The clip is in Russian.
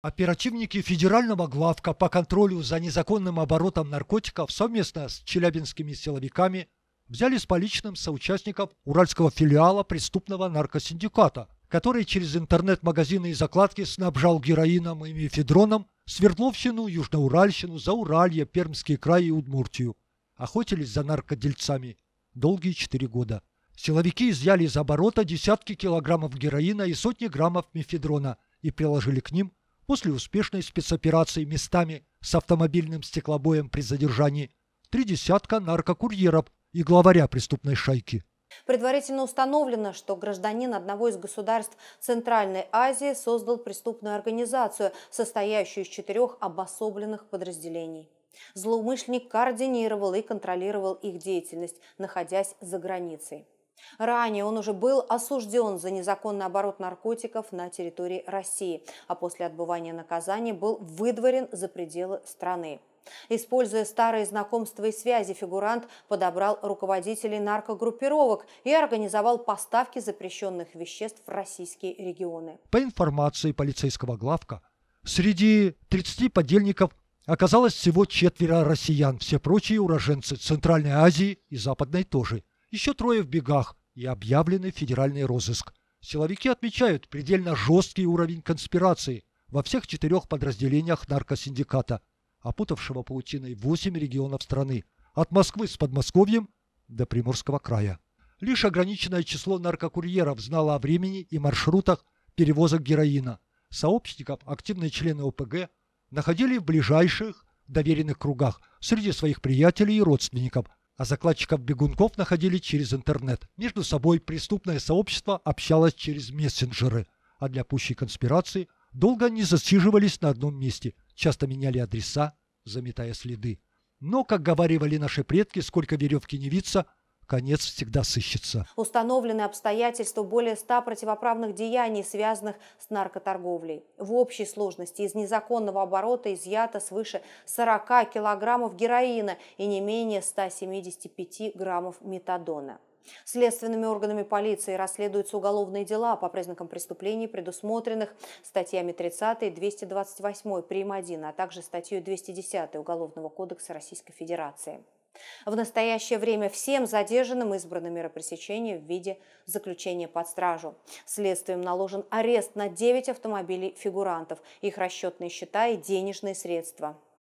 Оперативники федерального главка по контролю за незаконным оборотом наркотиков совместно с челябинскими силовиками взяли с поличным соучастников уральского филиала преступного наркосиндиката, который через интернет-магазины и закладки снабжал героином и мифедроном Свердловщину, Южноуральщину, Зауралье, Пермский край и Удмуртию. Охотились за наркодельцами. Долгие четыре года. Силовики изъяли из оборота десятки килограммов героина и сотни граммов мифедрона и приложили к ним после успешной спецоперации местами с автомобильным стеклобоем при задержании три десятка наркокурьеров и главаря преступной шайки. Предварительно установлено, что гражданин одного из государств Центральной Азии создал преступную организацию, состоящую из четырех обособленных подразделений. Злоумышленник координировал и контролировал их деятельность, находясь за границей. Ранее он уже был осужден за незаконный оборот наркотиков на территории России, а после отбывания наказания был выдворен за пределы страны. Используя старые знакомства и связи, фигурант подобрал руководителей наркогруппировок и организовал поставки запрещенных веществ в российские регионы. По информации полицейского главка, среди 30 подельников оказалось всего четверо россиян, все прочие уроженцы Центральной Азии и Западной тоже – еще трое в бегах и объявлены федеральный розыск. Силовики отмечают предельно жесткий уровень конспирации во всех четырех подразделениях наркосиндиката, опутавшего паутиной 8 регионов страны, от Москвы с Подмосковьем до Приморского края. Лишь ограниченное число наркокурьеров знало о времени и маршрутах перевозок героина. Сообщников активные члены ОПГ находили в ближайших доверенных кругах среди своих приятелей и родственников – а закладчиков бегунков находили через интернет. Между собой преступное сообщество общалось через мессенджеры, а для пущей конспирации долго не засиживались на одном месте, часто меняли адреса, заметая следы. Но, как говорили наши предки, сколько веревки не виться, конец всегда сыщется. Установлены обстоятельства более ста противоправных деяний, связанных с наркоторговлей. В общей сложности из незаконного оборота изъято свыше 40 килограммов героина и не менее 175 граммов метадона. Следственными органами полиции расследуются уголовные дела по признакам преступлений, предусмотренных статьями 30 и 228 прим. 1, а также статьей 210 Уголовного кодекса Российской Федерации. В настоящее время всем задержанным избрано мера пресечения в виде заключения под стражу. Следствием наложен арест на 9 автомобилей фигурантов, их расчетные счета и денежные средства.